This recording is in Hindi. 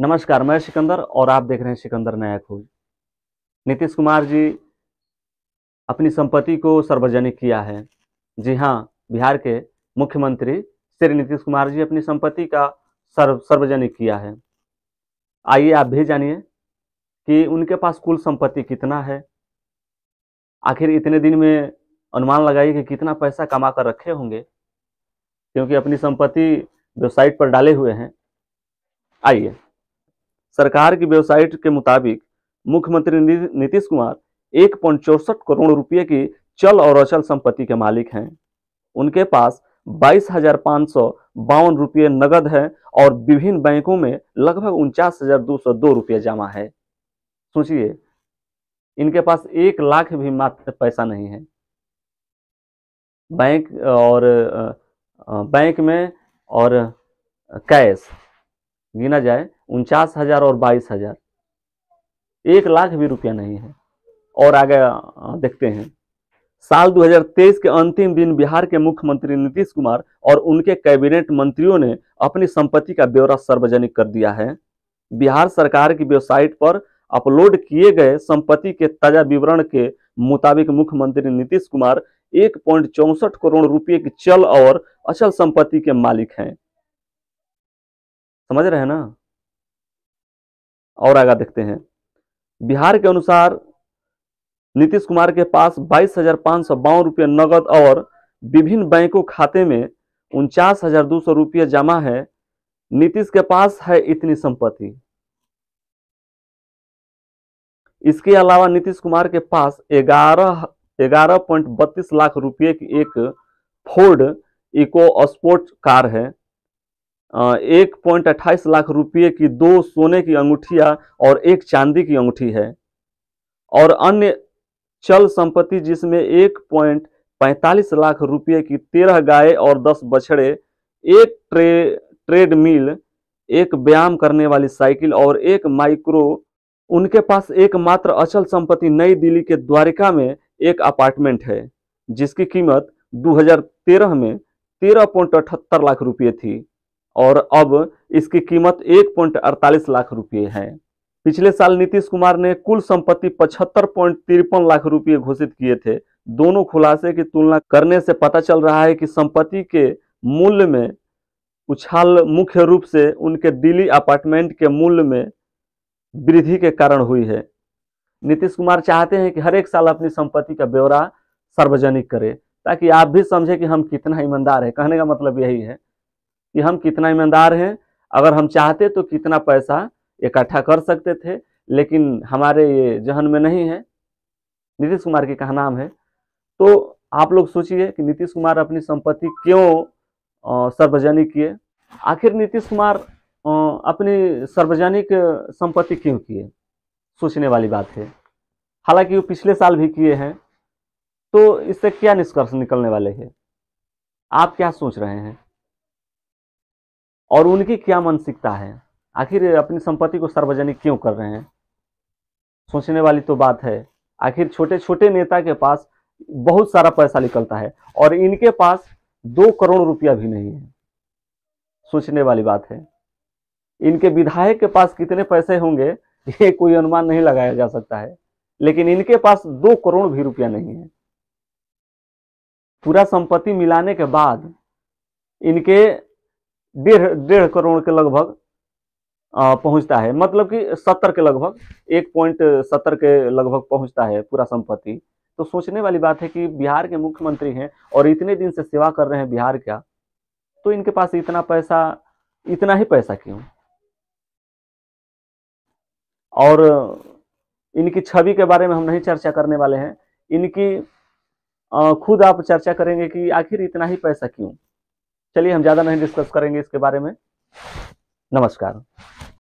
नमस्कार मैं सिकंदर और आप देख रहे हैं सिकंदर नया खोज नीतीश कुमार जी अपनी संपत्ति को सार्वजनिक किया है जी हाँ बिहार के मुख्यमंत्री श्री नीतीश कुमार जी अपनी संपत्ति का सर्व सार्वजनिक किया है आइए आप भी जानिए कि उनके पास कुल संपत्ति कितना है आखिर इतने दिन में अनुमान लगाइए कि कितना पैसा कमा कर रखे होंगे क्योंकि अपनी संपत्ति वेबसाइट पर डाले हुए हैं आइए सरकार की वेबसाइट के मुताबिक मुख्यमंत्री नीतीश कुमार एक करोड़ रुपये की चल और अचल संपत्ति के मालिक हैं उनके पास बाईस हजार पाँच सौ बावन रुपये नगद है और विभिन्न बैंकों में लगभग उनचास हजार दो सौ दो रुपये जमा है सोचिए इनके पास एक लाख भी मात्र पैसा नहीं है बैंक और बैंक में और कैश गिना जाए उनचास हजार और बाईस हजार एक लाख भी रुपया नहीं है और आगे देखते हैं साल 2023 के अंतिम दिन बिहार के मुख्यमंत्री नीतीश कुमार और उनके कैबिनेट मंत्रियों ने अपनी संपत्ति का ब्यौरा सार्वजनिक कर दिया है बिहार सरकार की वेबसाइट पर अपलोड किए गए संपत्ति के ताजा विवरण के मुताबिक मुख्यमंत्री नीतीश कुमार एक पॉइंट चौसठ करोड़ रुपए की चल और अचल संपत्ति के मालिक हैं समझ रहे हैं ना और आगे देखते हैं बिहार के अनुसार नीतीश कुमार के पास बाईस हजार पांच सौ बावन रुपये नकद और विभिन्न बैंकों खाते में उनचास हजार दो सौ रुपये जमा है नीतीश के पास है इतनी संपत्ति इसके अलावा नीतीश कुमार के पास ग्यारह ग्यारह पॉइंट बत्तीस लाख रुपये की एक फोर्ड इको स्पोर्ट कार है एक पॉइंट अट्ठाईस लाख रुपये की दो सोने की अंगूठिया और एक चांदी की अंगूठी है और अन्य चल संपत्ति जिसमें एक पॉइंट पैंतालीस लाख रुपये की तेरह गाय और दस बछड़े एक ट्रे ट्रेडमिल एक व्यायाम करने वाली साइकिल और एक माइक्रो उनके पास एकमात्र अचल संपत्ति नई दिल्ली के द्वारिका में एक अपार्टमेंट है जिसकी कीमत 2013 में तेरह पॉइंट अठहत्तर लाख रुपये थी और अब इसकी कीमत एक पॉइंट अड़तालीस लाख रुपये है पिछले साल नीतीश कुमार ने कुल संपत्ति पचहत्तर पॉइंट तिरपन लाख रुपये घोषित किए थे दोनों खुलासे की तुलना करने से पता चल रहा है कि संपत्ति के मूल्य में उछाल मुख्य रूप से उनके दिल्ली अपार्टमेंट के मूल्य में वृद्धि के कारण हुई है नीतीश कुमार चाहते हैं कि हर एक साल अपनी संपत्ति का ब्यौरा सार्वजनिक करें ताकि आप भी समझें कि हम कितना ईमानदार है कहने का मतलब यही है कि हम कितना ईमानदार हैं अगर हम चाहते तो कितना पैसा इकट्ठा कर सकते थे लेकिन हमारे ये जहन में नहीं है नीतीश कुमार की कहा नाम है तो आप लोग सोचिए कि नीतीश कुमार अपनी संपत्ति क्यों सार्वजनिक किए आखिर नीतीश कुमार अपनी सार्वजनिक संपत्ति क्यों किए सोचने वाली बात है हालांकि वो पिछले साल भी किए हैं तो इससे क्या निष्कर्ष निकलने वाले हैं आप क्या सोच रहे हैं और उनकी क्या मानसिकता है आखिर अपनी संपत्ति को सार्वजनिक क्यों कर रहे हैं सोचने वाली तो बात है आखिर छोटे छोटे नेता के पास बहुत सारा पैसा निकलता है और इनके पास दो करोड़ रुपया भी नहीं है सोचने वाली बात है इनके विधायक के पास कितने पैसे होंगे ये कोई अनुमान नहीं लगाया जा सकता है लेकिन इनके पास दो करोड़ भी रुपया नहीं है पूरा संपत्ति मिलाने के बाद इनके डेढ़ डेढ़ करोड़ के लगभग पहुंचता है मतलब कि सत्तर के लगभग एक पॉइंट सत्तर के लगभग पहुंचता है पूरा संपत्ति तो सोचने वाली बात है कि बिहार के मुख्यमंत्री हैं और इतने दिन से सेवा कर रहे हैं बिहार का तो इनके पास इतना पैसा इतना ही पैसा क्यों और इनकी छवि के बारे में हम नहीं चर्चा करने वाले हैं इनकी खुद आप चर्चा करेंगे कि आखिर इतना ही पैसा क्यों चलिए हम ज़्यादा नहीं डिस्कस करेंगे इसके बारे में नमस्कार